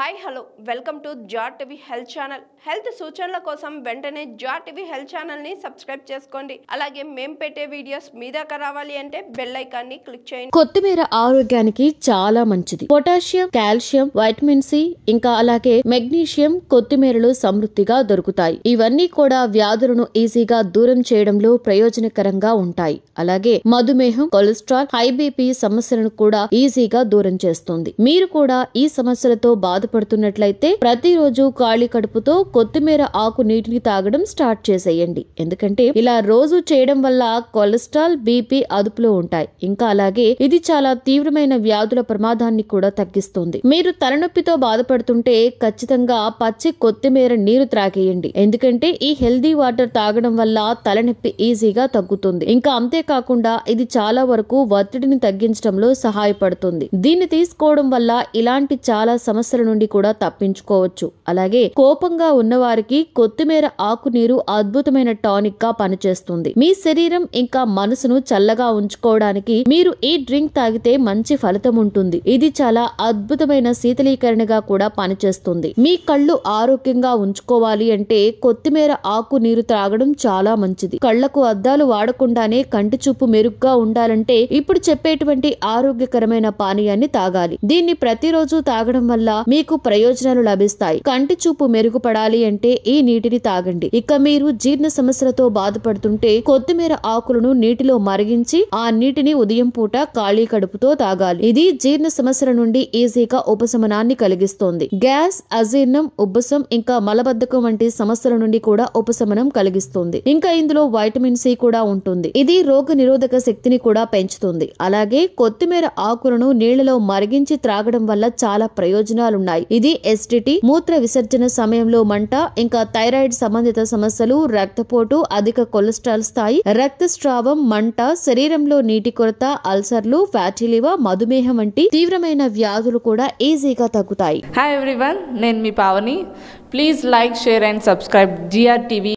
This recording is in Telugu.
hi hello welcome to Jaat TV health channel health సూచనల కోసం వెంటనే జాట్ టీవీ హెల్త్ ని సబ్స్క్రైబ్ చేసుకోండి అలాగే మేము పెట్టే వీడియోస్ మీ దాకా రావాలి అంటే బెల్ ని క్లిక్ చేయండి కొత్తిమీర ఆరోగ్యానికి చాలా మంచిది పొటాషియం కాల్షియం వైటమిన్ సి ఇంకా అలాగే మెగ్నీషియం కొత్తిమీరలు సమృద్ధిగా దొరుకుతాయి ఇవన్నీ కూడా వ్యాధులను ఈజీగా దూరం చేయడంలో ప్రయోజనకరంగా ఉంటాయి అలాగే మధుమేహం కొలెస్ట్రాల్ హై బీపీ సమస్యలను కూడా ఈజీగా దూరం చేస్తుంది మీరు కూడా ఈ సమస్యలతో బాధపడు పడుతున్నట్లయితే ప్రతిరోజు ఖాళీ కడుపుతో కొత్తిమీర ఆకు నీటిని తాగడం స్టార్ట్ చేసేయండి ఎందుకంటే ఇలా రోజు చేయడం వల్ల కొలెస్ట్రాల్ బీపీ అదుపులో ఉంటాయి ఇంకా అలాగే ఇది చాలా తీవ్రమైన వ్యాధుల ప్రమాదాన్ని కూడా తగ్గిస్తుంది మీరు తలనొప్పితో బాధపడుతుంటే ఖచ్చితంగా పచ్చి కొత్తిమీర నీరు త్రాగేయండి ఎందుకంటే ఈ హెల్దీ వాటర్ తాగడం వల్ల తలనొప్పి ఈజీగా తగ్గుతుంది ఇంకా అంతేకాకుండా ఇది చాలా వరకు ఒత్తిడిని తగ్గించడంలో సహాయపడుతుంది దీన్ని తీసుకోవడం వల్ల ఇలాంటి చాలా సమస్యల నుండి నుండి కూడా తప్పించుకోవచ్చు అలాగే కోపంగా ఉన్నవారికి కొత్తిమీర ఆకు నీరు అద్భుతమైన టానిక్ గా పనిచేస్తుంది మీ శరీరం ఇంకా మనసును చల్లగా ఉంచుకోవడానికి మీరు ఈ డ్రింక్ తాగితే మంచి ఫలితం ఉంటుంది ఇది చాలా అద్భుతమైన శీతలీకరణగా కూడా పనిచేస్తుంది మీ కళ్ళు ఆరోగ్యంగా ఉంచుకోవాలి అంటే కొత్తిమీర ఆకు నీరు త్రాగడం చాలా మంచిది కళ్లకు అద్దాలు వాడకుండానే కంటి చూపు మెరుగ్గా ఉండాలంటే ఇప్పుడు చెప్పేటువంటి ఆరోగ్యకరమైన పానీయాన్ని తాగాలి దీన్ని ప్రతిరోజు తాగడం వల్ల మీకు మీకు ప్రయోజనాలు లభిస్తాయి కంటి చూపు మెరుగుపడాలి అంటే ఈ నీటిని తాగండి ఇక మీరు జీర్ణ సమస్యలతో బాధపడుతుంటే కొత్తిమీర ఆకులను నీటిలో మరిగించి ఆ నీటిని ఉదయం పూట ఖాళీ కడుపుతో తాగాలి ఇది జీర్ణ సమస్యల నుండి ఈజీగా ఉపశమనాన్ని కలిగిస్తోంది గ్యాస్ అజీర్ణం ఉబ్బసం ఇంకా మలబద్ధకం వంటి సమస్యల నుండి కూడా ఉపశమనం కలిగిస్తుంది ఇంకా ఇందులో వైటమిన్ సి కూడా ఉంటుంది ఇది రోగ నిరోధక శక్తిని కూడా పెంచుతుంది అలాగే కొత్తిమీర ఆకులను నీళ్లలో మరిగించి త్రాగడం వల్ల చాలా ప్రయోజనాలున్నాయి ఉంటాయి ఇది ఎస్టిటి మూత్ర విసర్జన సమయంలో మంట ఇంకా థైరాయిడ్ సంబంధిత సమస్యలు రక్తపోటు అధిక కొలెస్ట్రాల్ స్థాయి రక్తస్రావం మంట శరీరంలో నీటి కొరత అల్సర్లు ఫ్యాటీ లివర్ మధుమేహం వంటి తీవ్రమైన వ్యాధులు కూడా ఈజీగా తగ్గుతాయి హాయ్ ఎవ్రీవన్ నేను మీ Pavani please like share and subscribe GR TV